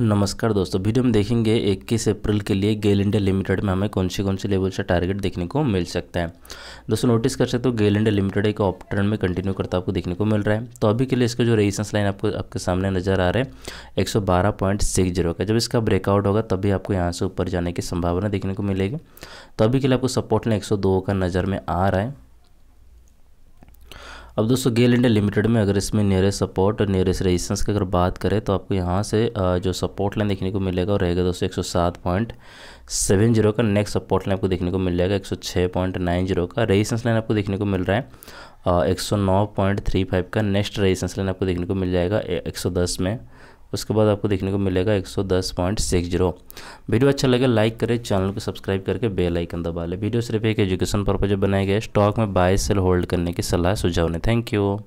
नमस्कार दोस्तों वीडियो में देखेंगे 21 अप्रैल के लिए गेल इंडिया लिमिटेड में हमें कौन से कौन से लेवल से टारगेट देखने को मिल सकता है दोस्तों नोटिस कर सकते हो गेल इंडिया लिमिटेड एक ऑप ट्रेंड में कंटिन्यू करता आपको देखने को मिल रहा है तो अभी के लिए इसका जो रेजिस्टेंस लाइन आपको आपके सामने नजर आ रहा है एक का जब इसका ब्रेकआउट होगा तभी आपको यहाँ से ऊपर जाने की संभावना देखने को मिलेगी तो अभी के लिए आपको सपोर्ट लाइन एक का नज़र में आ रहा है अब दोस्तों गेल इंडिया लिमिटेड में अगर इसमें नियरेस्ट सपोर्ट और नियरेस्ट रेजिस्टेंस की अगर बात करें तो आपको यहाँ से जो सपोर्ट लाइन देखने को मिलेगा और रहेगा दोस्तों एक सौ सात पॉइंट सेवन जीरो का नेक्स्ट सपोर्ट लाइन आपको देखने को मिल जाएगा एक सौ छः पॉइंट नाइन जीरो का रेजिस्टेंस लाइन आपको देखने को मिल रहा है एक सौ नौ पॉइंट थ्री फाइव का नेक्स्ट रेजिस्टेंस लाइन आपको देखने को मिल जाएगा एक सौ दस में उसके बाद आपको देखने को मिलेगा 110.60 वीडियो अच्छा लगे लाइक करें चैनल को सब्सक्राइब करके बेल आइकन दबा लें वीडियो सिर्फ एक एजुकेशन पर्पज बनाए गए स्टॉक में बाय सेल होल्ड करने की सलाह सुझाव ने थैंक यू